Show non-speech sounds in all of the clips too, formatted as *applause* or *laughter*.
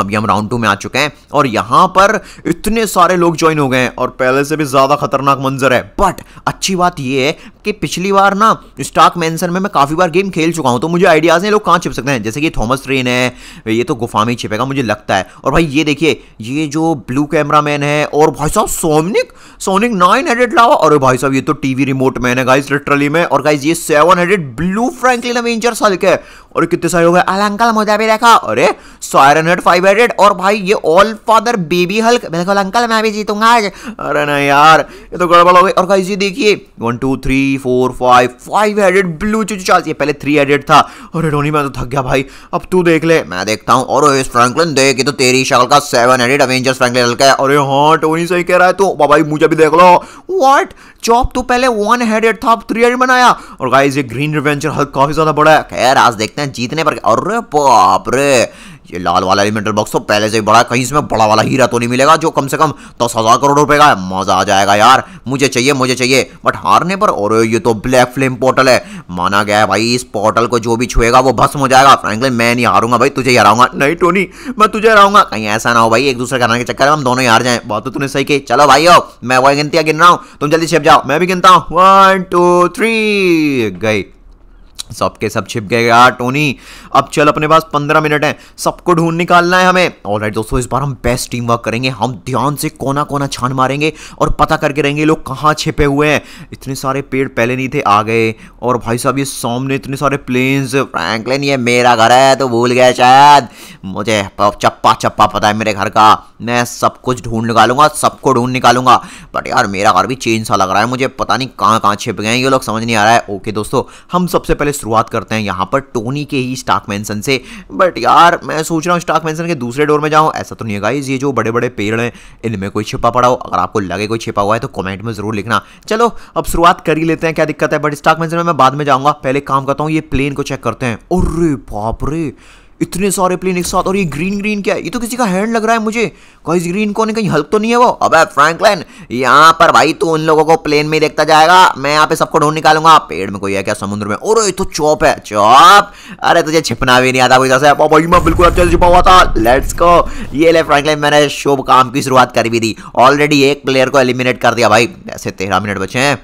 अभी हम round to में आ चुके हैं और यहां पर इतने सारे लोग ज्वाइन हो गए हैं और पहले से भी ज़्यादा खतरनाक मंजर है बट अच्छी बात यह है कि पिछली बार ना स्टार्क मैंसन में मैं काफ़ी बार गेम खेल चुका हूं तो मुझे आइडियाज़ नहीं लोग कहाँ छिप सकते हैं जैसे कि थॉमस ट्रेन है ये तो गुफा में ही छिपेगा मुझे लगता है और भाई ये देखिए ये जो ब्लू कैमरा है और भाई साहब सोमनिक सोनिक नाइन हेडेड लावा और भाई साहब ये तो टीवी रिमोट मैन है गाइज लिटरली में और गाइज ये seven headed blue Franklin avenger Hulk है और कितने सारे हो गए अल अंकल मुझे भी देखा अरे सायरन हेड फाइव हंड्रेड और भाई ये ऑल फादर बेबी हल्क मेरे अंकल मैं भी जीतूंगा आज अरे ना यार ये तो गड़बड़ हो गई और कहीं देखिए one two three four five five hundred blue choo choo charge ये पहले थ्री हंड्रेड था अरे धोनी मैं तो थक गया भाई अब तू देख ले मैं देखता हूँ और फ्रैंकलिन देख ये तो तेरी शक्ल का सेवन हंड्रेड अवेंजर्स फ्रैंकलिन हल्का है अरे हाँ टोनी सही कह रहा है तो भाई मुझे भी देख लो वॉट चॉप तो पहले वन हंड्रेड था अब थ्री हंड्रेड बनाया और गाइस ये ग्रीन रिवेंचर हल्क काफी ज्यादा बड़ा है खैर आज देखते हैं हैं जीतने पर अरे बाप रे ये लाल वाला एलिमेंटल बॉक्स तो पहले से ही बड़ा कहीं इसमें बड़ा वाला हीरा तो नहीं मिलेगा जो कम से कम दस हज़ार करोड़ रुपए का है मज़ा आ जाएगा यार मुझे चाहिए मुझे चाहिए बट हारने पर और ये तो ब्लैक फ्लेम पोर्टल है माना गया है भाई इस पोर्टल को जो भी छुएगा वो भस्म हो जाएगा फ्रेंकली मैं नहीं हारूंगा भाई तुझे हराऊंगा नहीं टोनी मैं तुझे हराऊंगा कहीं ऐसा ना हो भाई एक दूसरे का हराने के चक्कर में हम दोनों ही हार जाएं बहुत तो तूने सही की चलो भाई आओ मैं वही गिनती गिन रहा हूँ तुम जल्दी छिप जाओ मैं भी गिनता हूँ वन टू थ्री गई सबके सब छिप गए यार टोनी अब चल अपने पास पंद्रह मिनट हैं सबको ढूंढ निकालना है हमें ऑल राइट दोस्तों इस बार हम बेस्ट टीम वर्क करेंगे हम ध्यान से कोना कोना छान मारेंगे और पता करके रहेंगे लोग कहाँ छिपे हुए हैं इतने सारे पेड़ पहले नहीं थे आ गए और भाई साहब ये सामने इतने सारे प्लेन्स फ्रैंकलिन ये मेरा घर है तो भूल गया शायद मुझे चप्पा चप्पा पता है मेरे घर का मैं सब कुछ ढूंढ निकालूंगा सबको ढूंढ निकालूंगा बट यार मेरा घर भी चेन सा लग रहा है मुझे पता नहीं कहाँ कहाँ छिप गए हैं ये लोग समझ नहीं आ रहा है ओके दोस्तों हम सबसे पहले शुरुआत करते हैं यहाँ पर टोनी के ही स्टाक मैंसन से बट यार मैं सोच रहा हूँ स्टाक मैंसन के दूसरे डोर में जाऊँ ऐसा तो नहीं है गाइज ये जो बड़े बड़े पेड़ हैं इनमें कोई छिपा पड़ा हो अगर आपको लगे कोई छिपा हुआ है तो कमेंट में ज़रूर लिखना चलो अब शुरुआत कर ही लेते हैं क्या दिक्कत है बट स्टाक मैंसन में मैं बाद में जाऊँगा पहले काम करता हूँ ये प्लेन को चेक करते हैं और बाप रे इतने सारे प्लेन एक साथ और ये ग्रीन ग्रीन क्या है ये तो किसी का हैंड लग रहा है मुझे कहीं ग्रीन कौन है कहीं हल्क तो नहीं है वो अब फ्रैंकलैन यहाँ पर भाई तू उन लोगों को प्लेन में देखता जाएगा मैं यहाँ पे सबको ढूंढ निकालूंगा पेड़ में कोई है क्या समुद्र में और तो चौप है चौप अरे तुझे छिपना भी नहीं आता कोई जैसे भाई मैं बिल्कुल अच्छे से छिपा हुआ था लेट्स को ये ले फ्रैंकलैन मैंने शुभ काम की शुरुआत कर भी दी ऑलरेडी एक प्लेयर को एलिमिनेट कर दिया भाई ऐसे तेरह मिनट बचे हैं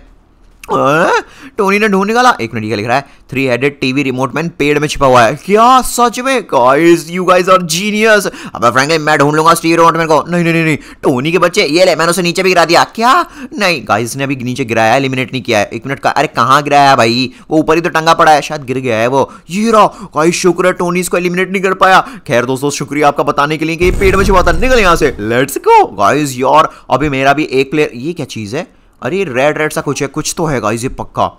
टोनी ने ढूंढ निकाला एक मिनट क्या लिख रहा है three headed TV remote man पेड़ में छिपा हुआ है क्या सच में guys you guys are genius अब फ्रेंड मैं ढूंढ लूंगा स्टीव रिमोट मैन को नहीं नहीं नहीं, नहीं। टोनी के बच्चे ये ले मैंने उसे नीचे भी गिरा दिया क्या नहीं गाइस ने अभी नीचे गिराया एलिमिनेट नहीं किया है एक मिनट का अरे कहाँ गिराया भाई वो ऊपर ही तो टंगा पड़ा है शायद गिर गया है वो ये रहा गाइस शुक्र है टोनी इसको एलिमिनेट नहीं कर पाया खैर दोस्तों शुक्रिया आपका बताने के लिए कि पेड़ में छिपा था निकल यहाँ से लेट्स गो गाइस योर अभी मेरा भी एक प्लेयर ये क्या चीज़ है अरे रेड रेड सा कुछ है कुछ तो है गाइज ये पक्का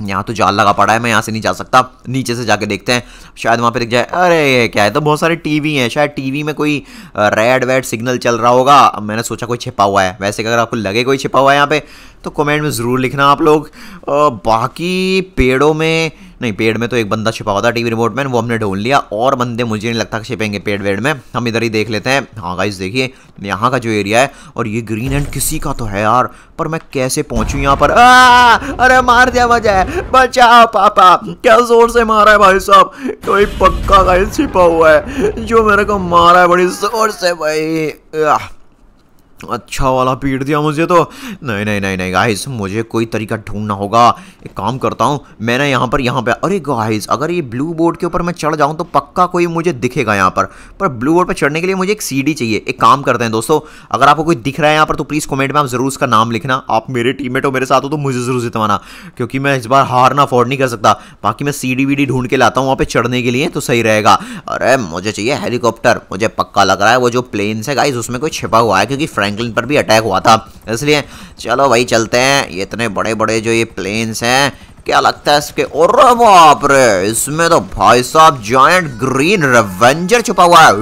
यहाँ तो जाल लगा पड़ा है मैं यहाँ से नहीं जा सकता नीचे से जाके देखते हैं शायद वहाँ पे दिख जाए अरे ये क्या है तो बहुत सारे टीवी हैं शायद टीवी में कोई रेड वेड सिग्नल चल रहा होगा मैंने सोचा कोई छिपा हुआ है वैसे अगर आपको लगे कोई छिपा हुआ है यहाँ पे तो कमेंट में ज़रूर लिखना आप लोग बाकी पेड़ों में नहीं पेड़ में तो एक बंदा छिपा हुआ था टीवी रिमोट में वो हमने ढूंढ लिया और बंदे मुझे नहीं लगता छिपेंगे पेड़ वेड़ में हम इधर ही देख लेते हैं हाँ गाइस देखिए यहाँ का जो एरिया है और ये ग्रीन एंड किसी का तो है यार पर मैं कैसे पहुंचू यहाँ पर आ, अरे मार दिया मजा बचाओ पापा क्या जोर से मारा है भाई साहब कोई पक्का गाइस छिपा हुआ है जो मेरे को मारा है बड़ी जोर से भाई अच्छा वाला पीट दिया मुझे तो नहीं नहीं नहीं नहीं गाइस मुझे कोई तरीका ढूंढना होगा एक काम करता हूँ मैं ना यहाँ पर यहाँ पे अरे गाइस अगर ये ब्लू बोर्ड के ऊपर मैं चढ़ जाऊँ तो पक्का कोई मुझे दिखेगा यहाँ पर पर ब्लू बोर्ड पर चढ़ने के लिए मुझे एक सीडी चाहिए एक काम करते हैं दोस्तों अगर आपको कोई दिख रहा है यहाँ पर तो प्लीज़ कॉमेंट में आप ज़रूर उसका नाम लिखना आप मेरे टीम हो मेरे साथ हो तो मुझे ज़रूर जितवाना क्योंकि मैं इस बार हारना अफोर्ड नहीं कर सकता बाकी मैं सी डी ढूंढ के लाता हूँ वहाँ पर चढ़ने के लिए तो सही रहेगा अरे मुझे चाहिए हेलीकॉप्टर मुझे पक्का लग रहा है वो जो प्लेन है गाइज उसमें कोई छिपा हुआ है क्योंकि फ्रेंड फ्रैंकलिन पर भी अटैक हुआ था इसलिए चलो भाई चलते हैं ये इतने बड़े बड़े जो ये प्लेन्स हैं क्या लगता है इसके और बाप रे इसमें तो भाई साहब जॉइंट ग्रीन रेवेंजर छुपा हुआ है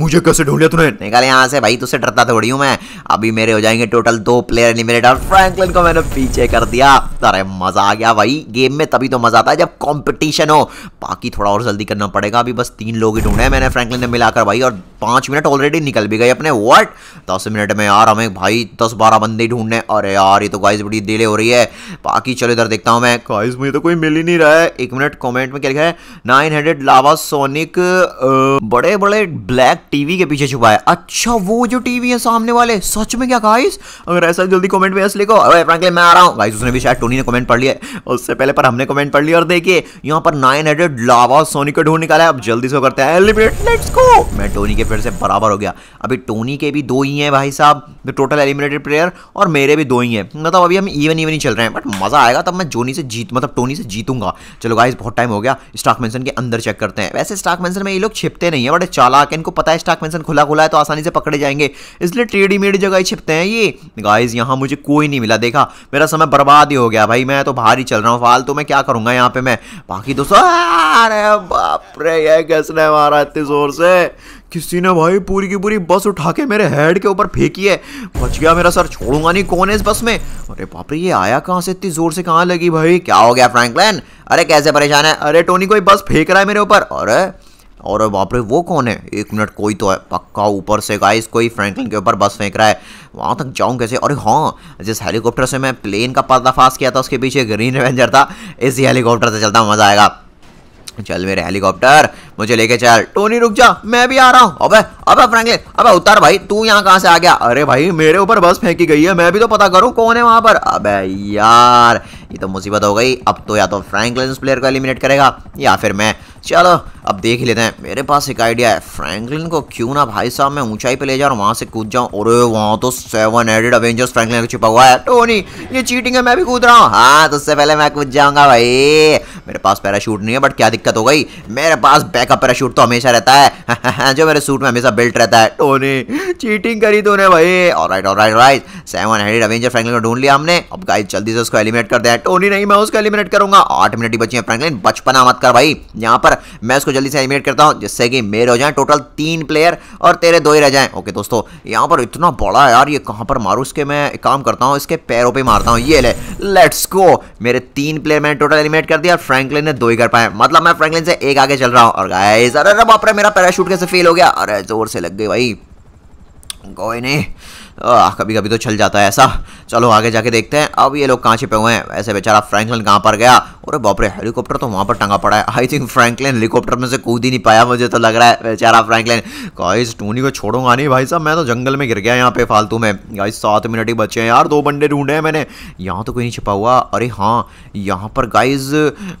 मुझे कैसे ढूंढ लिया तूने निकाल यहाँ से भाई तुझसे डरता थोड़ी हूँ मैं अभी मेरे हो जाएंगे टोटल दो प्लेयर एलिमिनेट और फ्रैंकलिन को मैंने पीछे कर दिया अरे मजा आ गया भाई गेम में तभी तो मजा आता है जब कॉम्पिटिशन हो बाकी थोड़ा और जल्दी करना पड़ेगा अभी बस तीन लोग ही ढूंढे मैंने फ्रैंकलिन ने मिलाकर भाई और पाँच मिनट ऑलरेडी निकल भी गए अपने वट दस मिनट में यार हमें भाई दस बारह बंदे ढूंढने अरे यार ये तो गाइस बड़ी देरी हो रही है बाकी चलो इधर देखता हूँ मैं गाइस मुझे तो कोई मिल ही नहीं रहा है एक मिनट कमेंट में क्या लिखा है 900 लावा सोनिक बड़े बड़े ब्लैक टीवी के पीछे छुपा है अच्छा वो जो टीवी है सामने वाले सच में क्या गाइस अगर ऐसा जल्दी कमेंट में ऐसे लिखो अरे फ्रैंकलिन मैं आ रहा हूँ गाइस उसने भी शायद टोनी ने कमेंट पढ़ लिया उससे पहले पर हमने कमेंट पढ़ लिया और देखिए यहाँ पर नाइन लावा सोनिक का ढूंढ निकाला है अब जल्दी से करते हैं एलिमिनेट लेट्स गो मैं टोनी के फिर से बराबर हो गया अभी टोनी के भी दो ही हैं भाई साहब टोटल एलिमिनेटेड प्लेयर और मेरे भी दो ही हैं मतलब अभी हम इवन इवन ही चल रहे हैं बट मजा आएगा तब मैं मैं जोनी से जीत मतलब टोनी से जीतूंगा चलो गाइस बहुत टाइम हो गया स्टाक मेंशन के अंदर चेक करते हैं वैसे स्टाक मेंशन में ये लोग छिपते नहीं है बड़े चालाक इनको पता है स्टाक मेंशन खुला खुला है तो आसानी से पकड़े जाएंगे इसलिए टेढ़ी मेढ़ी जगह छिपते हैं ये गाइज यहाँ मुझे कोई नहीं मिला देखा मेरा समय बर्बाद ही हो गया भाई मैं तो बाहर ही चल रहा हूँ फाल तो मैं क्या करूंगा यहाँ पे मैं बाकी दोस्तों अरे बाप रे ये कैसे मारा इतनी जोर से किसी ने भाई पूरी की पूरी बस उठा के मेरे हेड के ऊपर फेंकी है बच गया मेरा सर छोड़ूंगा नहीं कौन है इस बस में अरे रे ये आया कहाँ से इतनी जोर से कहाँ लगी भाई क्या हो गया फ्रैंकलिन अरे कैसे परेशान है अरे टोनी कोई बस फेंक रहा है मेरे ऊपर अरे और बाप रे वो कौन है एक मिनट कोई तो है पक्का ऊपर से गाइस कोई फ्रैंकलिन के ऊपर बस फेंक रहा है वहाँ तक जाऊँ कैसे अरे हाँ जिस हेलीकॉप्टर से मैं प्लेन का पर्दाफाश किया था उसके पीछे ग्रीन एवेंजर था इसी हेलीकॉप्टर से चलता मज़ा आएगा चल मेरे हेलीकॉप्टर मुझे लेके चल टोनी रुक जा मैं भी आ रहा हूँ अबे अबे फ्रैंकलिन अबे उतार भाई तू यहाँ कहाँ से आ गया अरे भाई मेरे ऊपर बस फेंकी गई है मैं भी तो पता करूँ कौन है वहाँ पर अबे यार ये तो मुसीबत हो गई अब तो या तो फ्रैंकलिन प्लेयर को एलिमिनेट करेगा या फिर मैं चलो अब देख लेते हैं मेरे पास एक आइडिया है फ्रैंकलिन को क्यों ना भाई साहब मैं ऊंचाई पे ले जाऊँ वहाँ से कूद जाऊँ और वहाँ तो सेवन एडेड अवेंजर्स फ्रैंकलिन को छिपा हुआ है टोनी ये चीटिंग है मैं भी कूद रहा हूँ हाँ तो उससे पहले मैं कूद जाऊँगा भाई मेरे पास पैराशूट नहीं है बट क्या दिक्कत हो गई मेरे पास बैकअप पैराशूट तो हमेशा रहता है *laughs* जो मेरे सूट में हमेशा बेल्ट रहता है टोनी चीटिंग करी तूने भाई और राइट और right right seven headed avenger Franklin को ढूंढ लिया हमने अब गाइस जल्दी से उसको एलिमिनेट कर दिया टोनी नहीं मैं उसको एलिमिनेट करूंगा आठ मिनट ही बची है फ्रैंकलिन बचपना मत कर भाई यहाँ पर मैं इसको जल्दी से एलिमिनेट करता हूँ जिससे कि मेरे हो जाए टोटल तीन प्लेयर और तेरे दो ही रह जाएं ओके दोस्तों यहाँ पर इतना बड़ा है यार ये कहाँ पर मारूँ इसके मैं काम करता हूँ इसके पैरों पर मारता हूँ ये ले लेट्स को मेरे तीन प्लेयर मैंने टोटल एलिमिनेट कर दिया और फ्रैंकलिन ने दो ही कर पाए मतलब मैं फ्रैंकलिन से एक आगे चल रहा हूँ और गाइस अरे बाप रे मेरा पैराशूट कैसे फेल हो गया अरे जोर से लग गई भाई कोई नहीं कभी कभी तो चल जाता है ऐसा चलो आगे जाके देखते हैं अब ये लोग कहाँ छिपे हुए हैं ऐसे बेचारा फ्रैंकलिन कहाँ पर गया और बाप रे हेलीकॉप्टर तो वहाँ पर टंगा पड़ा है आई थिंक फ्रैंकलिन हेलीकॉप्टर में से कूद ही नहीं पाया मुझे तो लग रहा है बेचारा फ्रैंकलिन गाइस टूनी को छोड़ूंगा नहीं भाई साहब मैं तो जंगल में गिर गया यहाँ पे फालतू में गाइस सात मिनट ही बचे हैं यार दो बंडे ढूंढे हैं मैंने यहाँ तो कोई नहीं छिपा हुआ अरे हाँ यहाँ पर गाइज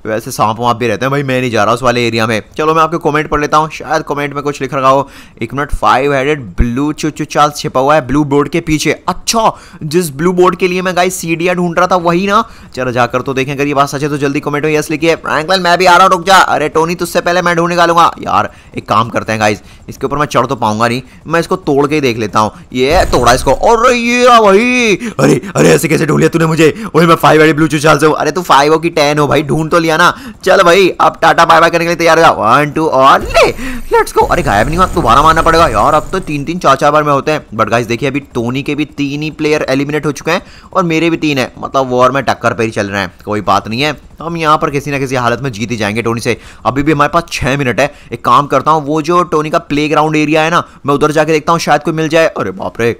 वैसे सांप वाप भी रहते हैं भाई मैं नहीं जा रहा उस वाले एरिया में चलो मैं आपके कॉमेंट पढ़ लेता हूँ शायद कॉमेंट में कुछ लिख रखा हो एक मिनट फाइव हेडेड ब्लू चुचुचाल छिपा हुआ है ब्लू बोर्ड बोर्ड के पीछे अच्छा जिस ब्लू बोर्ड के लिए मैं गाइस सीडिया ढूंढ रहा था वही ना चलो जाकर तो देखें अगर ये बात सच है तो जल्दी कमेंट में यस लिखिए फ्रैंकलिन मैं भी आ रहा हूँ रुक जा अरे टोनी तुझसे पहले मैं ढूंढ निकालूंगा यार एक काम करते हैं गाइस इसके ऊपर मैं चढ़ तो पाऊंगा नहीं मैं इसको तोड़ के ही देख लेता हूँ ये तोड़ा इसको और ये वही अरे अरे ऐसे कैसे ढूंढ लिया तूने मुझे वही मैं फाइव वाली ब्लू चूचाल से हूँ अरे तू फाइव की टेन हो भाई ढूंढ तो लिया ना चल भाई अब टाटा बाय बाय करने के लिए तैयार हो वन टू और लेट्स गो अरे गायब नहीं हुआ दोबारा मानना पड़ेगा यार अब तो तीन तीन चार चार बार में होते हैं बट गाइस देखिए अभी टोनी के भी तीन ही प्लेयर एलिमिनेट हो चुके हैं और मेरे भी तीन है मतलब वॉर में टक्कर पर ही चल रहे हैं कोई बात नहीं है हम यहाँ पर किसी ना किसी हालत में जीत ही जाएंगे टोनी से अभी भी हमारे पास छः मिनट है एक काम करता हूँ वो जो टोनी का प्ले एरिया है ना मैं उधर जाके देखता हूँ शायद कोई मिल जाए अरे बापरे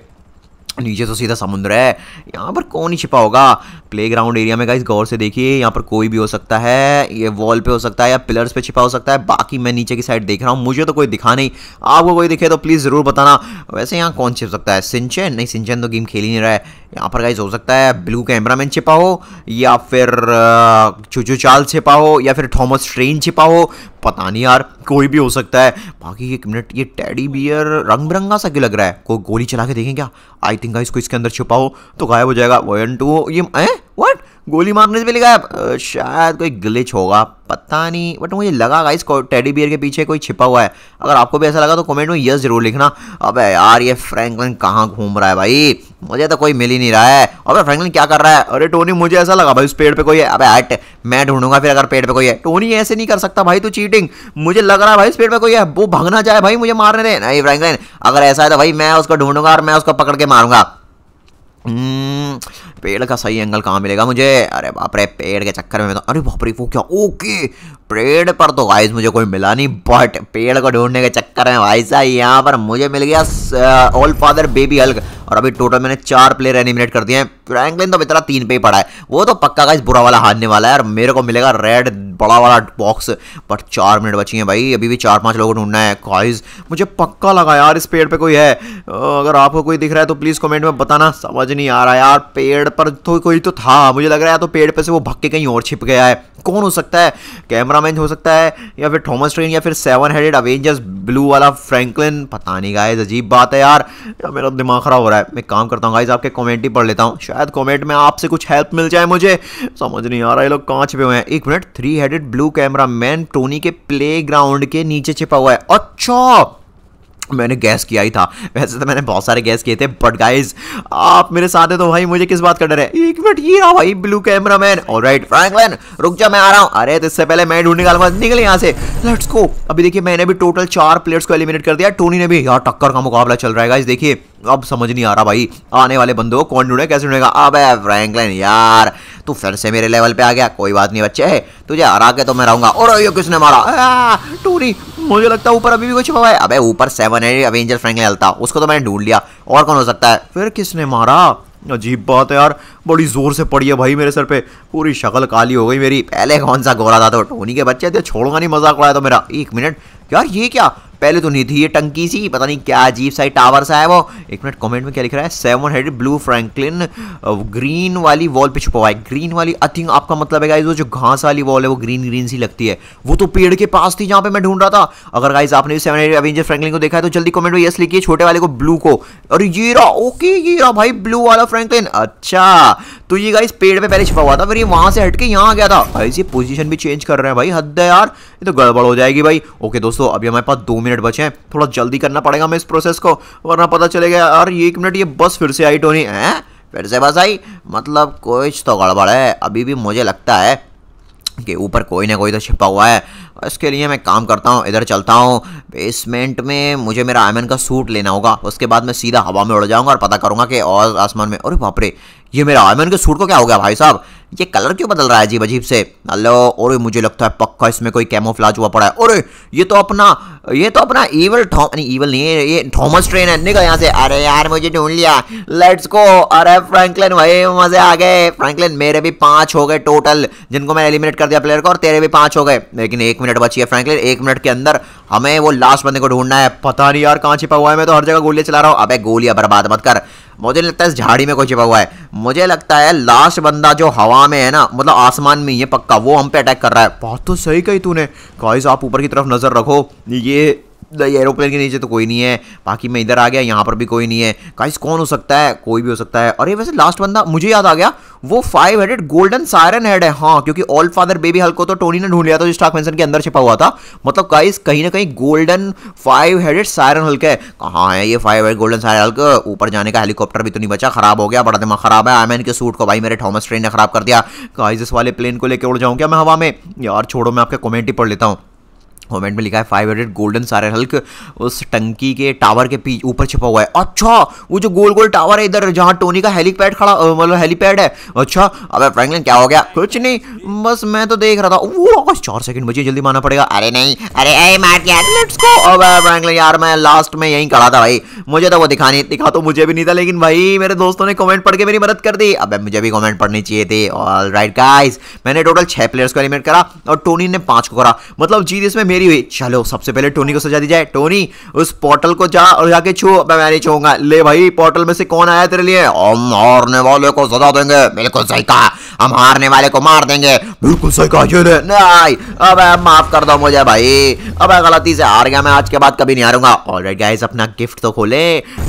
नीचे तो सीधा समुद्र है यहाँ पर कौन ही छिपा होगा प्ले ग्राउंड एरिया में गाइस गौर से देखिए यहाँ पर कोई भी हो सकता है ये वॉल पे हो सकता है या पिलर्स पे छिपा हो सकता है बाकी मैं नीचे की साइड देख रहा हूँ मुझे तो कोई दिखा नहीं आपको कोई दिखे तो प्लीज़ ज़रूर बताना वैसे यहाँ कौन छिप सकता है सिंचन नहीं सिंचन तो गेम खेल ही नहीं रहा है यहाँ पर गाइज हो सकता है ब्लू कैमरामैन छिपा हो या फिर चुचू चाल छिपा हो या फिर थॉमस ट्रेन छिपा हो पता नहीं यार कोई भी हो सकता है बाकी एक मिनट ये टेडी बियर रंग बिरंगा सा लग रहा है कोई गोली चला के देखें क्या आई थिंक गाइज को इसके अंदर छिपा हो तो गायब हो जाएगा वन टू ये ए? गोली मारने से पहले गायब शायद कोई ग्लिच होगा पता नहीं बट मुझे लगा गाइस टेडी बियर के पीछे कोई छिपा हुआ है अगर आपको भी ऐसा लगा तो कमेंट में यस जरूर लिखना अबे यार ये फ्रैंकलिन कहाँ घूम रहा है भाई मुझे तो कोई मिल ही नहीं रहा है अबे फ्रैंकलिन क्या कर रहा है अरे टोनी मुझे ऐसा लगा भाई उस पेड़ पे कोई है अब हट मैं ढूंढूंगा फिर अगर पेड़ पे कोई है टोनी ऐसे नहीं कर सकता भाई तू चीटिंग मुझे लग रहा है भाई उस पेड़ पर कोई है वो भागना चाहे भाई मुझे मारने दे नहीं फ्रैंकलिन अगर ऐसा है तो भाई मैं उसको ढूंढूंगा और मैं उसको पकड़ के मारूंगा हम्म, पेड़ का सही एंगल कहाँ मिलेगा मुझे अरे बाप रे पेड़ के चक्कर में तो अरे बाप रे वो क्या ओके पेड़ पर तो गाइस मुझे कोई मिला नहीं बट पेड़ को ढूंढने के चक्कर में भाई साहब यहाँ पर मुझे मिल गया ओल्ड फादर बेबी हल्क और अभी टोटल मैंने चार प्लेयर एनिमिनेट कर दिए हैं फ्रैंकलिन तो बेचारा तीन पे ही पड़ा है वो तो पक्का गाइस बुरा वाला हारने वाला है और मेरे को मिलेगा रेड बड़ा वाला बॉक्स बट चार मिनट बची हैं भाई अभी भी चार पांच लोगों को ढूंढना है गाइज मुझे पक्का लगा यार इस पेड़ पे कोई है अगर आपको कोई दिख रहा है तो प्लीज़ कमेंट में बताना समझ नहीं आ रहा यार पेड़ पेड़ पर तो कोई तो था मुझे लग रहा है तो पेड़ पर से वो भक्के कहीं और छिप गया है कौन हो सकता है कैमरामैन हो सकता है या फिर थॉमस ट्रेन या फिर सेवन हेडेड अवेंजर्स ब्लू वाला फ्रैंकलिन पता नहीं गाइज अजीब बात है यार या मेरा दिमाग ख़राब हो रहा है मैं काम करता हूँ गाइज आपके कॉमेंट ही पढ़ लेता हूँ शायद कॉमेंट में आपसे कुछ हेल्प मिल जाए मुझे समझ नहीं आ रहा ये लोग कहाँ छिपे हुए हैं एक minute three headed blue camera man Tony के प्ले के नीचे छिपा हुआ है अच्छा मैंने गैस किया ही था वैसे तो मैंने बहुत सारे गैस किए थे बट गाइज आप मेरे साथ है तो भाई मुझे किस बात का डर है एक मिनट ये रहा भाई ब्लू कैमरा मैन और राइट फ्रैंकलिन रुक जा मैं आ रहा हूँ अरे तो इससे पहले मैं ढूंढ निकालूंगा निकले यहाँ से लेट्स को अभी देखिए मैंने भी टोटल चार प्लेयर्स को एलिमिनेट कर दिया टोनी ने भी यार टक्कर का मुकाबला चल रहा है गाइज देखिए अब समझ नहीं आ रहा भाई आने वाले बंदों कौन ढूंढे कैसे ढूंढेगा अब फ्रैंकलिन यार तू फिर से मेरे लेवल पे आ गया कोई बात नहीं बच्चे तुझे हरा के तो मैं रहूंगा और किसने मारा टोनी मुझे लगता है ऊपर अभी भी कुछ हुआ है अबे ऊपर सेवन है अवेंजर फ्रैंकलिन हलता उसको तो मैंने ढूंढ लिया और कौन हो सकता है फिर किसने मारा अजीब बात है यार बड़ी जोर से पड़ी है भाई मेरे सर पे पूरी शक्ल काली हो गई मेरी पहले कौन सा गोरा था तो टोनी के बच्चे थे छोड़ूंगा नहीं मजाक उड़ाया तो मेरा एक मिनट यार ये क्या पहले तो नहीं थी ये टंकी सी पता नहीं क्या अजीब सा टावर सा है वो एक मिनट कमेंट में क्या लिख रहा है seven head blue Franklin green वाली वॉल पे छुपा हुआ है ग्रीन वाली आई थिंक आपका मतलब है वो जो घास वाली वॉल है वो ग्रीन ग्रीन सी लगती है वो तो पेड़ के पास थी जहाँ पे मैं ढूंढ रहा था अगर गाइज आपने भी सेवन हेडेड अवेंजर फ्रेंकलिन को देखा है तो जल्दी कॉमेंट में यस लिखिए छोटे वाले को ब्लू को और ये रहा ओके ये रहा भाई ब्लू वाला फ्रेंकलिन अच्छा तो ये गाइज पेड़ पे पहले छुपा हुआ था फिर ये वहां से हटके यहाँ आ गया था गाइज ये पोजीशन भी चेंज कर रहे हैं भाई हद यार ये तो गड़बड़ हो जाएगी भाई ओके दोस्तों अभी हमारे पास दो मिनट बचे हैं थोड़ा जल्दी करना पड़ेगा हमें इस प्रोसेस को वरना पता चलेगा यार ये एक मिनट ये बस फिर से आई टोनी है फिर से बस आई मतलब कुछ तो गड़बड़ है अभी भी मुझे लगता है कि ऊपर कोई ना कोई तो छिपा हुआ है इसके लिए मैं काम करता हूँ इधर चलता हूँ बेसमेंट में मुझे मेरा आयमन का सूट लेना होगा उसके बाद मैं सीधा हवा में उड़ जाऊँगा और पता करूँगा कि और आसमान में अरे बापरे ये मेरा आयमन के सूट को क्या हो गया भाई साहब ये कलर क्यों बदल रहा है अजीब अजीब से हेलो और मुझे लगता है पक्का इसमें कोई कैमोफ्लाज हुआ पड़ा है और ये तो अपना ये तो अपना ईवल नहीं ईवल नहीं है ये थॉमस ट्रेन है निकल यहाँ से अरे यार मुझे ढूंढ लिया लेट्स गो अरे फ्रैंकलिन भाई मजे आ गए फ्रैंकलिन मेरे भी पांच हो गए टोटल जिनको मैंने एलिमिनेट कर दिया प्लेयर को और तेरे भी पांच हो गए लेकिन एक मिनट बची है फ्रैंकलिन एक मिनट के अंदर हमें वो लास्ट बंदे को ढूंढना है पता नहीं यार कहाँ छिपा हुआ है मैं तो हर जगह गोलियां चला रहा हूँ अब गोलियां बर्बाद मत कर मुझे लगता है इस झाड़ी में कोई छिपा हुआ है मुझे लगता है लास्ट बंदा जो हवा में है ना मतलब आसमान में ही है पक्का वो हम पे अटैक कर रहा है बहुत तो सही कही तूने गाइस आप ऊपर की तरफ नजर रखो ये ये एरोप्लेन के नीचे तो कोई नहीं है बाकी मैं इधर आ गया यहाँ पर भी कोई नहीं है काइस कौन हो सकता है कोई भी हो सकता है और ये वैसे लास्ट बंदा मुझे याद आ गया वो five headed golden siren head है हाँ क्योंकि ऑल फादर बेबी हल्को तो टोनी ने ढूंढ लिया था जो स्टाक मेंशन के अंदर छिपा हुआ था मतलब काइस कहीं ना कहीं golden five headed siren Hulk है कहाँ है ये five head golden siren Hulk ऊपर जाने का हेलीकॉप्टर भी तो नहीं बचा खराब हो गया बड़ा दिमाग खराब है आई मैन के सूट को भाई मेरे थॉमस ट्रेन ने खराब कर दिया काइज इस वाले प्लेन को लेकर उड़ जाऊँ क्या मैं हवा में यार छोड़ो मैं आपके कॉमेंट ही पढ़ लेता हूँ कमेंट में लिखा है फाइव हंड्रेड गोल्डन सारे हल्क उस टंकी के टावर के पीछे ऊपर छिपा हुआ है अच्छा वो जो गोल गोल टावर है इधर जहाँ टोनी का हेलीपैड खड़ा मतलब हेलीपैड है अच्छा अब फ्रैंकलिन क्या हो गया कुछ नहीं बस मैं तो देख रहा था वो चार सेकंड बचे जल्दी माना पड़ेगा अरे नहीं अरे अरे मार गया लेट्स गो अब फ्रैंकलिन यार मैं लास्ट में यहीं खड़ा था भाई मुझे तो वो दिखा नहीं दिखा तो मुझे भी नहीं था लेकिन भाई मेरे दोस्तों ने कॉमेंट पढ़ के मेरी मदद कर दी अब मुझे भी कॉमेंट पढ़नी चाहिए थी ऑल राइट गाइज मैंने टोटल छः प्लेयर्स को एलिमेट करा और टोनी ने पाँच को करा मतलब जीत इसमें मेरी हुई चलो सबसे पहले टोनी को सजा दी जाए टोनी उस पोर्टल को जा और जाके छू मैं नहीं छूंगा ले भाई पोर्टल में से कौन आया तेरे लिए हम हारने वाले को सजा देंगे बिल्कुल सही कहा हम हारने वाले को मार देंगे बिल्कुल सही कहा ये नहीं अब माफ कर दो मुझे भाई अब गलती से हार गया मैं आज के बाद कभी नहीं हारूंगा ऑलराइट गाइस अपना गिफ्ट तो खोले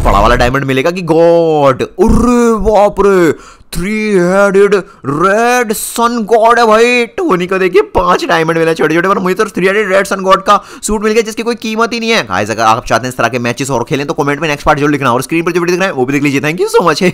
बड़ा वाला डायमंड मिलेगा कि गॉड अरे बाप रे three headed red sun god है भाई टोनी को देखिए पांच डायमंड मिला छोटे छोटे पर मुझे तो three headed red sun god का सूट मिल गया जिसकी कोई कीमत ही नहीं है गाइस अगर आप चाहते हैं इस तरह के मैचेस और खेलें तो कमेंट में नेक्स्ट पार्ट जो लिखना और स्क्रीन पर जो भी दिख रहा है वो भी देख लीजिए थैंक यू सो मच है